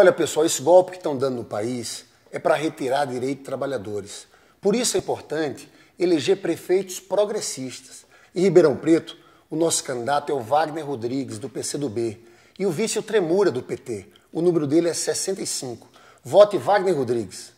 Olha, pessoal, esse golpe que estão dando no país é para retirar direito de trabalhadores. Por isso é importante eleger prefeitos progressistas. Em Ribeirão Preto, o nosso candidato é o Wagner Rodrigues, do PCdoB, e o vice é o Tremura, do PT. O número dele é 65. Vote Wagner Rodrigues.